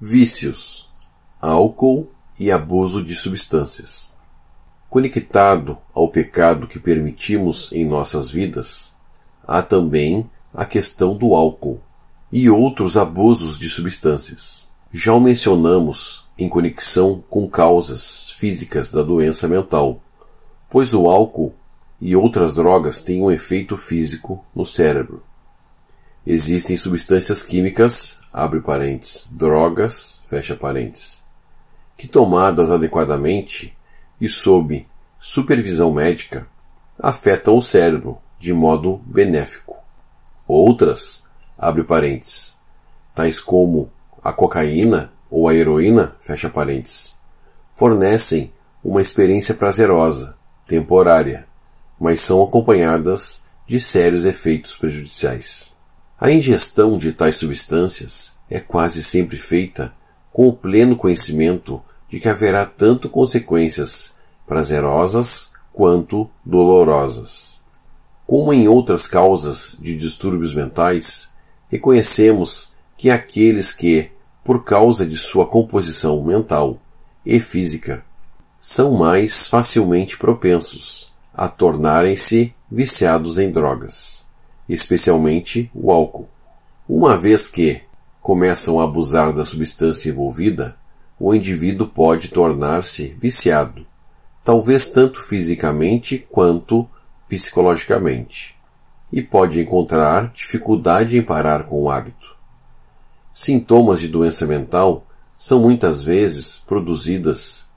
vícios, álcool e abuso de substâncias. Conectado ao pecado que permitimos em nossas vidas, há também a questão do álcool e outros abusos de substâncias. Já o mencionamos em conexão com causas físicas da doença mental, pois o álcool e outras drogas têm um efeito físico no cérebro existem substâncias químicas, abre parênteses, drogas, fecha parênteses, que tomadas adequadamente e sob supervisão médica afetam o cérebro de modo benéfico. Outras, abre parênteses, tais como a cocaína ou a heroína, fecha parênteses, fornecem uma experiência prazerosa, temporária, mas são acompanhadas de sérios efeitos prejudiciais. A ingestão de tais substâncias é quase sempre feita com o pleno conhecimento de que haverá tanto consequências prazerosas quanto dolorosas. Como em outras causas de distúrbios mentais, reconhecemos que aqueles que, por causa de sua composição mental e física, são mais facilmente propensos a tornarem-se viciados em drogas especialmente o álcool. Uma vez que começam a abusar da substância envolvida, o indivíduo pode tornar-se viciado, talvez tanto fisicamente quanto psicologicamente, e pode encontrar dificuldade em parar com o hábito. Sintomas de doença mental são muitas vezes produzidas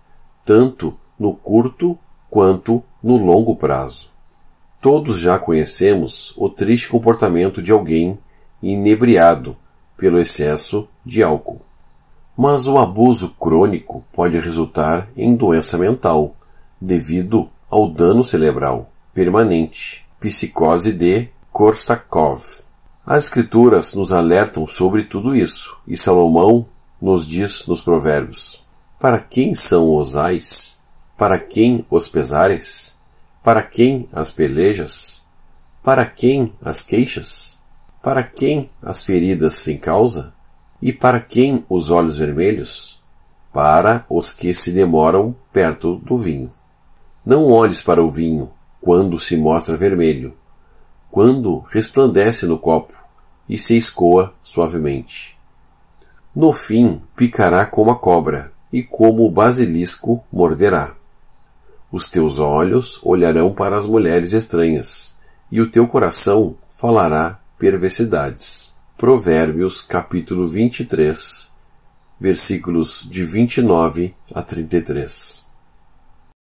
tanto no curto quanto no longo prazo. Todos já conhecemos o triste comportamento de alguém inebriado pelo excesso de álcool. Mas o abuso crônico pode resultar em doença mental, devido ao dano cerebral permanente, psicose de Korsakov. As Escrituras nos alertam sobre tudo isso, e Salomão nos diz nos Provérbios: Para quem são os ais? Para quem os pesares? Para quem as pelejas? Para quem as queixas? Para quem as feridas sem causa? E para quem os olhos vermelhos? Para os que se demoram perto do vinho. Não olhes para o vinho quando se mostra vermelho, quando resplandece no copo e se escoa suavemente. No fim picará como a cobra e como o basilisco morderá. Os teus olhos olharão para as mulheres estranhas, e o teu coração falará perversidades. Provérbios capítulo 23, versículos de 29 a 33.